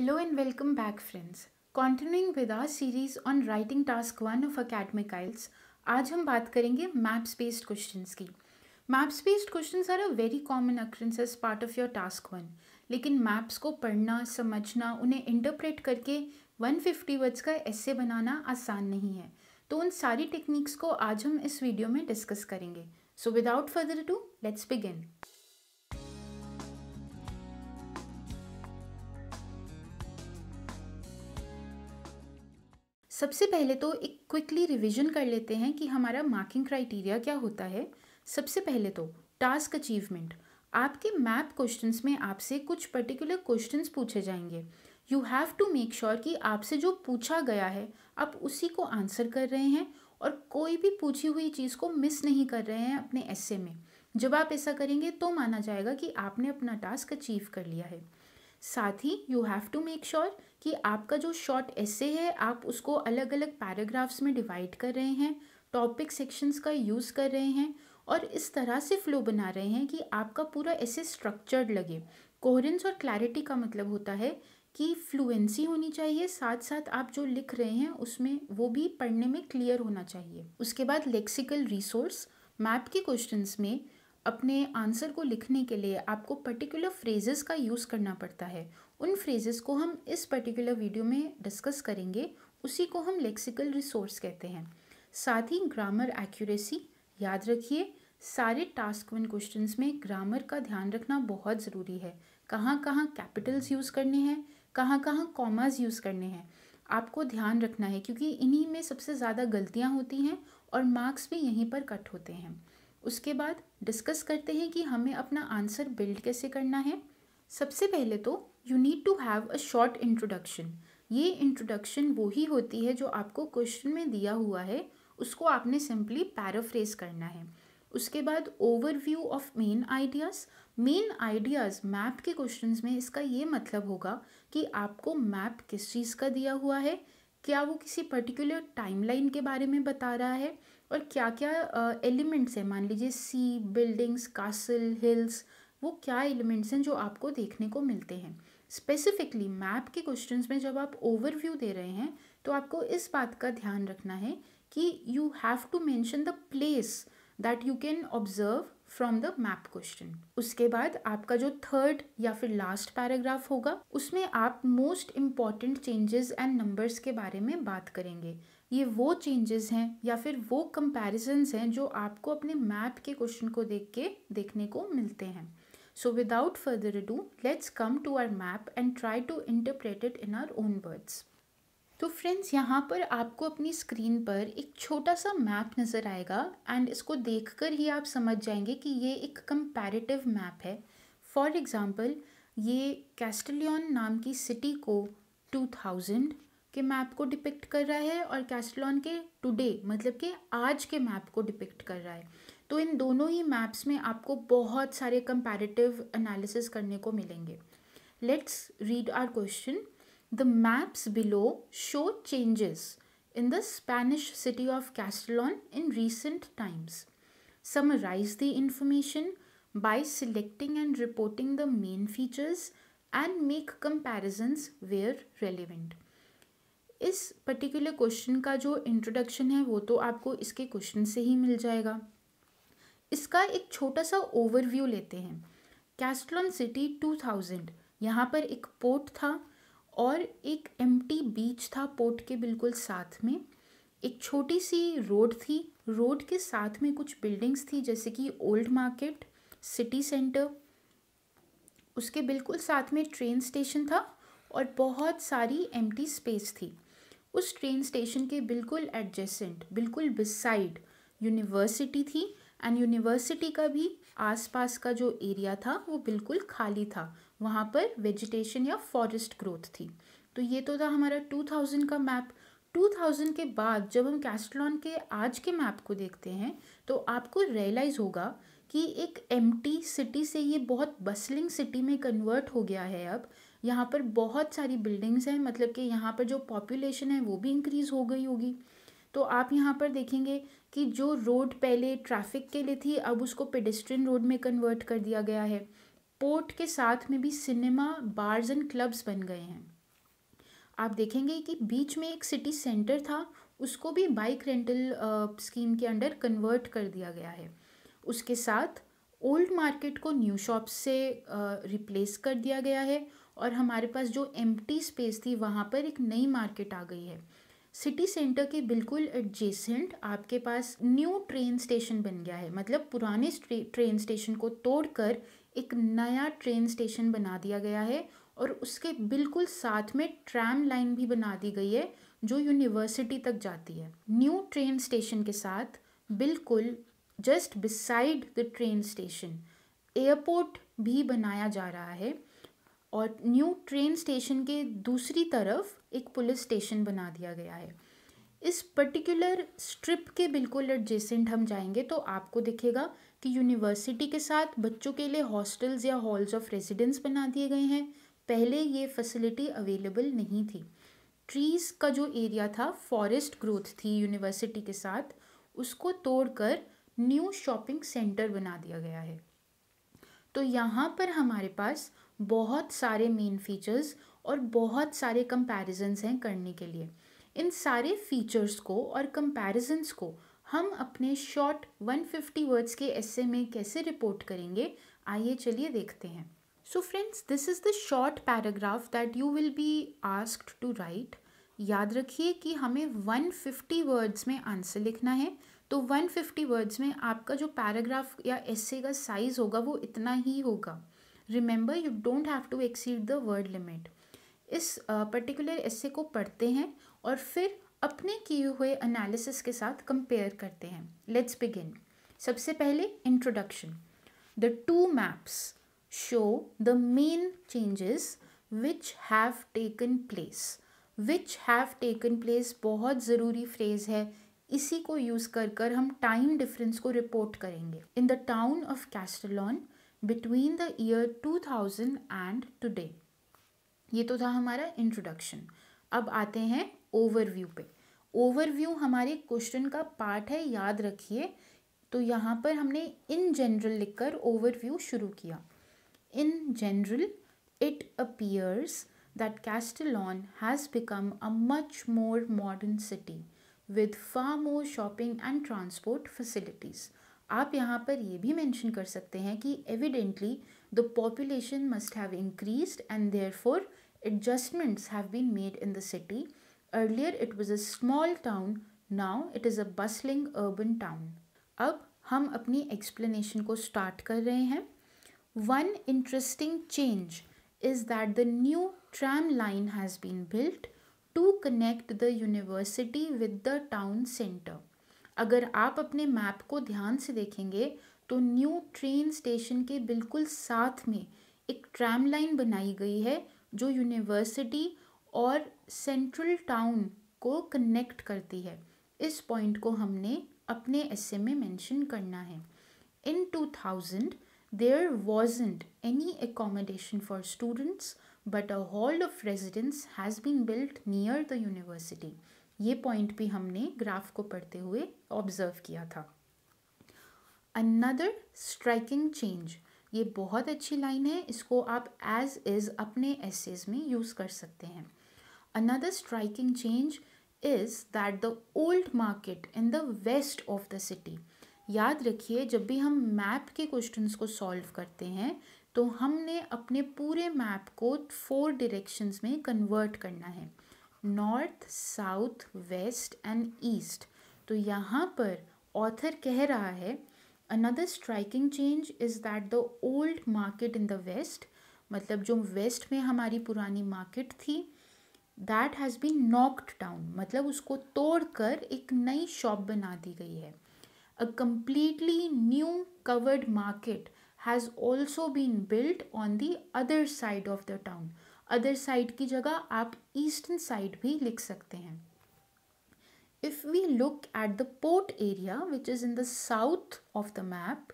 Hello and welcome back friends continuing with our series on writing task one of academic IELTS आज हम बात करेंगे maps based questions की maps based questions are a very common occurrence as part of your task one लेकिन maps को पढ़ना समझना उन्हें इंटरप्रेट करके 150 वर्ड्स का ऐसे बनाना आसान नहीं है तो उन सारी टेक्निक्स को आज हम इस वीडियो में डिस्कस करेंगे so without further ado let's begin सबसे पहले तो एक क्विकली रिवीजन कर लेते हैं कि हमारा मार्किंग क्राइटेरिया क्या होता है सबसे पहले तो टास्क अचीवमेंट आपके मैप क्वेश्चंस में आपसे कुछ पर्टिकुलर क्वेश्चंस पूछे जाएंगे you have to make sure कि आपसे जो पूछा गया है आप उसी को आंसर कर रहे हैं और कोई भी पूछी हुई चीज़ को मिस नहीं कर रहे हैं अपने ऐसे में जब आप ऐसा करेंगे तो माना जाएगा कि आपने अपना टास्क अचीव कर लिया है साथ ही you have to make sure कि आपका जो शॉर्ट ऐसे है आप उसको अलग अलग पैराग्राफ्स में डिवाइड कर रहे हैं टॉपिक सेक्शंस का यूज़ कर रहे हैं और इस तरह से फ्लो बना रहे हैं कि आपका पूरा ऐसे स्ट्रक्चर्ड लगे कोहरेंस और क्लैरिटी का मतलब होता है कि फ्लुएंसी होनी चाहिए साथ साथ आप जो लिख रहे हैं उसमें वो भी पढ़ने में क्लियर होना चाहिए उसके बाद लेक्सिकल रिसोर्स मैप के क्वेश्चंस में अपने आंसर को लिखने के लिए आपको पर्टिकुलर फ्रेजेस का यूज़ करना पड़ता है उन फ्रेजेस को हम इस पर्टिकुलर वीडियो में डिस्कस करेंगे उसी को हम लेक्सिकल रिसोर्स कहते हैं साथ ही ग्रामर एक्यूरेसी याद रखिए सारे टास्क वन क्वेश्चन में ग्रामर का ध्यान रखना बहुत ज़रूरी है कहाँ कहाँ कैपिटल्स यूज़ करने हैं कहाँ कहाँ कॉमाज यूज़ करने हैं आपको ध्यान रखना है क्योंकि इन्हीं में सबसे ज़्यादा गलतियाँ होती हैं और मार्क्स भी यहीं पर कट होते हैं उसके बाद डिस्कस करते हैं कि हमें अपना आंसर बिल्ड कैसे करना है सबसे पहले तो you need to have a short introduction ये इंट्रोडक्शन वो ही होती है जो आपको क्वेश्चन में दिया हुआ है उसको आपने सिंपली पैराफ्रेज करना है उसके बाद overview of main ideas main ideas map के क्वेश्चंस में इसका ये मतलब होगा कि आपको मैप किस चीज़ का दिया हुआ है क्या वो किसी पर्टिकुलर टाइमलाइन के बारे में बता रहा है और क्या क्या एलिमेंट्स हैं मान लीजिए सी बिल्डिंग्स कासल हिल्स वो क्या एलिमेंट्स हैं जो आपको देखने को मिलते हैं स्पेसिफिकली मैप के क्वेश्चंस में जब आप ओवरव्यू दे रहे हैं तो आपको इस बात का ध्यान रखना है कि you have to mention the place that you can observe from the map question उसके बाद आपका जो थर्ड या फिर लास्ट पैराग्राफ होगा उसमें आप most important changes and numbers के बारे में बात करेंगे ये वो चेंजेस हैं या फिर वो कंपैरिजंस हैं जो आपको अपने मैप के क्वेश्चन को देख के देखने को मिलते हैं so without further do let's come to our map and try to interpret it in our own words तो फ्रेंड्स यहाँ पर आपको अपनी स्क्रीन पर एक छोटा सा मैप नज़र आएगा एंड इसको देखकर ही आप समझ जाएंगे कि ये एक कंपेरेटिव मैप है फॉर एग्ज़ाम्पल ये कैस्टलियन नाम की सिटी को 2000 के मैप को डिपिक्ट कर रहा है और कैस्टलॉन के टुडे मतलब कि आज के मैप को डिपिक्ट कर रहा है तो इन दोनों ही मैप्स में आपको बहुत सारे कंपैरेटिव एनालिसिस करने को मिलेंगे let's read our question the maps below show changes in the Spanish city of Castellon in recent times summarise the information by selecting and reporting the main features and make comparisons where relevant इस particular question का जो introduction है वो तो आपको इसके question से ही मिल जाएगा इसका एक छोटा सा ओवरव्यू लेते हैं कैस्टलॉन सिटी 2000 यहाँ पर एक पोर्ट था और एक एम बीच था पोर्ट के बिल्कुल साथ में एक छोटी सी रोड थी रोड के साथ में कुछ बिल्डिंग्स थी जैसे कि ओल्ड मार्केट सिटी सेंटर उसके बिल्कुल साथ में ट्रेन स्टेशन था और बहुत सारी एम स्पेस थी उस ट्रेन स्टेशन के बिल्कुल एडजेसेंट बिल्कुल बिसाइड यूनिवर्सिटी थी एंड यूनिवर्सिटी का भी आसपास का जो एरिया था वो बिल्कुल खाली था वहाँ पर वेजिटेशन या फॉरेस्ट ग्रोथ थी तो ये तो था हमारा 2000 का मैप 2000 के बाद जब हम कैस्टलॉन के आज के मैप को देखते हैं तो आपको रियलाइज़ होगा कि एक एम्प्टी सिटी से ये बहुत बसलिंग सिटी में कन्वर्ट हो गया है अब यहाँ पर बहुत सारी बिल्डिंग्स हैं मतलब कि यहाँ पर जो पॉपुलेशन है वो भी इंक्रीज़ हो गई होगी तो आप यहाँ पर देखेंगे कि जो रोड पहले ट्रैफिक के लिए थी अब उसको पेडिस्ट्रियन रोड में कन्वर्ट कर दिया गया है पोर्ट के साथ में भी सिनेमा बार्स एंड क्लब्स बन गए हैं आप देखेंगे कि बीच में एक सिटी सेंटर था उसको भी बाइक रेंटल स्कीम के अंडर कन्वर्ट कर दिया गया है उसके साथ ओल्ड मार्केट को न्यू शॉप्स से रिप्लेस कर दिया गया है और हमारे पास जो एम स्पेस थी वहाँ पर एक नई मार्केट आ गई है सिटी सेंटर के बिल्कुल एडजेसेंट आपके पास न्यू ट्रेन स्टेशन बन गया है मतलब पुराने ट्रेन स्टेशन को तोड़कर एक नया ट्रेन स्टेशन बना दिया गया है और उसके बिल्कुल साथ में ट्रैम लाइन भी बना दी गई है जो यूनिवर्सिटी तक जाती है न्यू ट्रेन स्टेशन के साथ बिल्कुल just beside the train station airport भी बनाया जा रहा है और न्यू ट्रेन स्टेशन के दूसरी तरफ एक पुलिस स्टेशन बना दिया गया है इस पर्टिकुलर स्ट्रिप के बिल्कुल एडजेसेंट हम जाएंगे तो आपको दिखेगा कि यूनिवर्सिटी के साथ बच्चों के लिए हॉस्टल्स या हॉल्स ऑफ रेजिडेंस बना दिए गए हैं पहले ये फैसिलिटी अवेलेबल नहीं थी ट्रीज़ का जो एरिया था फॉरेस्ट ग्रोथ थी यूनिवर्सिटी के साथ उसको तोड़कर न्यू शॉपिंग सेंटर बना दिया गया है तो यहाँ पर हमारे पास बहुत सारे मेन फीचर्स और बहुत सारे कंपैरिजन्स हैं करने के लिए इन सारे फीचर्स को और कंपैरिजन्स को हम अपने शॉर्ट 150 वर्ड्स के ऐसे में कैसे रिपोर्ट करेंगे आइए चलिए देखते हैं so friends this is the short paragraph that you will be asked to write याद रखिए कि हमें 150 वर्ड्स में आंसर लिखना है तो 150 वर्ड्स में आपका जो पैराग्राफ या एस्से का साइज़ होगा वो इतना ही होगा remember you don't have to exceed the word limit इस पर्टिकुलर uh, एस्से को पढ़ते हैं और फिर अपने किए हुए एनालिसिस के साथ कंपेयर करते हैं लेट्स बिगिन सबसे पहले introduction the two maps show the main changes which have taken place which have taken place बहुत ज़रूरी फ्रेज़ है इसी को यूज़ कर कर हम टाइम डिफरेंस को रिपोर्ट करेंगे in the town of Castellon between the year two thousand and today ये तो था हमारा इंट्रोडक्शन अब आते हैं ओवरव्यू पे ओवरव्यू हमारे क्वेश्चन का पार्ट है याद रखिए तो यहाँ पर हमने इन जनरल लिखकर ओवरव्यू शुरू किया in general it appears that Castellon has become a much more modern city with far more shopping and transport facilities आप यहाँ पर ये भी मेंशन कर सकते हैं कि evidently the population must have increased and therefore adjustments have been made in the city earlier it was a small town now it is a bustling urban town अब हम अपनी एक्सप्लेनेशन को start कर रहे हैं one interesting change is that the new tram line has been built to connect the university with the town centre अगर आप अपने मैप को ध्यान से देखेंगे तो न्यू ट्रेन स्टेशन के बिल्कुल साथ में एक ट्रैम लाइन बनाई गई है जो यूनिवर्सिटी और सेंट्रल टाउन को कनेक्ट करती है इस पॉइंट को हमने अपने ऐसे में मेंशन करना है in 2000 there wasn't any accommodation for students but a hall of residence has been built near the university ये पॉइंट भी हमने ग्राफ को पढ़ते हुए ऑब्जर्व किया था अनदर स्ट्राइकिंग चेंज ये बहुत अच्छी लाइन है इसको आप एज इज़ अपने एसेज में यूज़ कर सकते हैं another striking change is that the old market in the west of the city याद रखिए जब भी हम मैप के क्वेश्चंस को सॉल्व करते हैं तो हमने अपने पूरे मैप को फोर डायरेक्शंस में कन्वर्ट करना है north south west and east तो यहाँ पर ऑथर कह रहा है another striking change is that the old market in the west मतलब जो वेस्ट में हमारी पुरानी मार्केट थी that has been knocked down मतलब उसको तोड़ कर एक नई शॉप बना दी गई है a completely new covered market has also been built on the other side of the town other side की जगह आप ईस्टर्न साइड भी लिख सकते हैं if we look at the area which is in the south of the map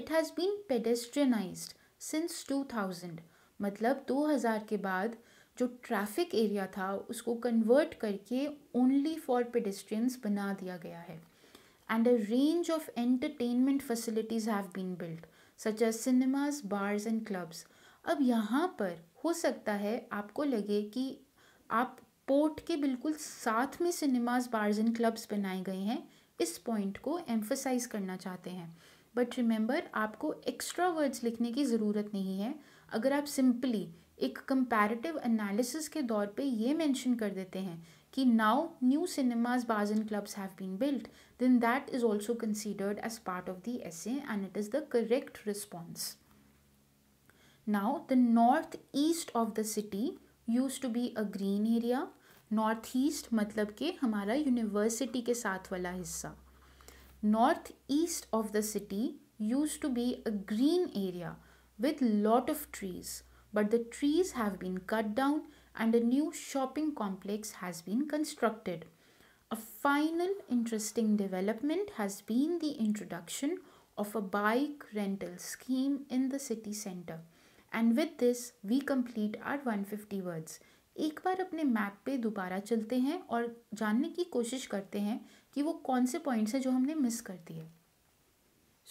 it has been pedestrianise since two thousand मतलब दो हजार के बाद जो ट्रैफिक एरिया था उसको कन्वर्ट करके ओनली फॉर पेडेस्ट्रियंस बना दिया गया है and a range of entertainment facilities have been built such as cinemas bars and clubs अब यहाँ पर हो सकता है आपको लगे कि आप पोर्ट के बिल्कुल साथ में सिनेमाज बार्स एंड क्लब्स बनाए गए हैं इस पॉइंट को एम्फोसाइज करना चाहते हैं बट रिमेंबर आपको एक्स्ट्रा वर्ड्स लिखने की ज़रूरत नहीं है अगर आप सिंपली एक कंपैरेटिव एनालिसिस के दौर पे ये मेंशन कर देते हैं कि now new cinemas bars and clubs have been built then that is also considered as part of the essay and it is the correct response Now the northeast of the city used to be a green area. Northeast मतलब के हमारा university के साथ वाला हिस्सा Northeast of the city used to be a green area with lot of trees. But the trees have been cut down and a new shopping complex has been constructed. A final interesting development has been the introduction of a bike rental scheme in the city centre. And with this we complete our 150 words एक बार अपने map पे दोबारा चलते हैं और जानने की कोशिश करते हैं कि वो कौन से पॉइंट्स हैं जो हमने मिस कर दिए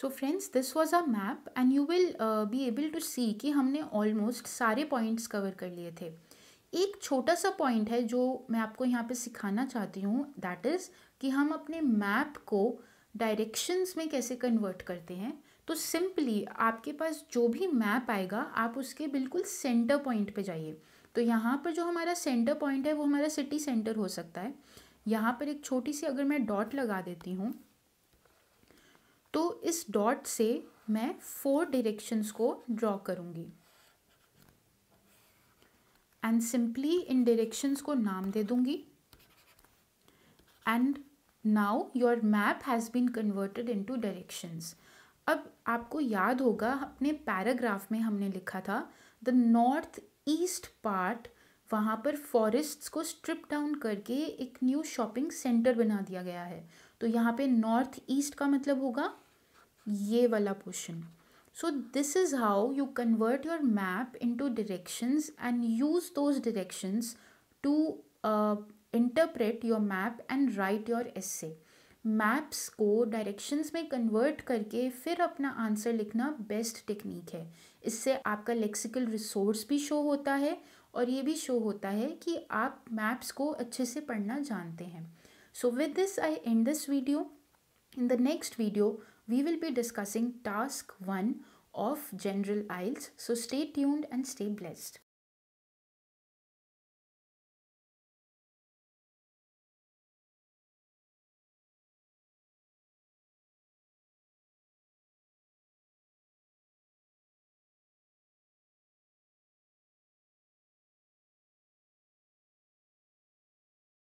so friends this was a map and you will be able to see कि हमने ऑलमोस्ट सारे पॉइंट्स कवर कर लिए थे एक छोटा सा पॉइंट है जो मैं आपको यहाँ पे सिखाना चाहती हूँ दैट इज़ कि हम अपने मैप को डायरेक्शंस में कैसे कन्वर्ट करते हैं तो सिंपली आपके पास जो भी मैप आएगा आप उसके बिल्कुल सेंटर पॉइंट पे जाइए तो यहाँ पर जो हमारा सेंटर पॉइंट है वो हमारा सिटी सेंटर हो सकता है यहाँ पर एक छोटी सी अगर मैं डॉट लगा देती हूँ तो इस डॉट से मैं फोर डायरेक्शंस को ड्रॉ करूँगी एंड सिंपली इन डायरेक्शंस को नाम दे दूँगी and now your map has been converted into to अब आपको याद होगा अपने पैराग्राफ में हमने लिखा था द नॉर्थ ईस्ट पार्ट वहाँ पर फॉरेस्ट्स को स्ट्रिप डाउन करके एक न्यू शॉपिंग सेंटर बना दिया गया है तो यहाँ पे नॉर्थ ईस्ट का मतलब होगा ये वाला portion so this is how you convert your map into directions and use those directions to interpret your map and write your essay maps को डायरेक्शंस में कन्वर्ट करके फिर अपना आंसर लिखना बेस्ट टेक्निक है इससे आपका लेक्सिकल रिसोर्स भी शो होता है और ये भी शो होता है कि आप मैप्स को अच्छे से पढ़ना जानते हैं so with this I end this video in the next video we will be discussing task one of general IELTS so stay tuned and stay blessed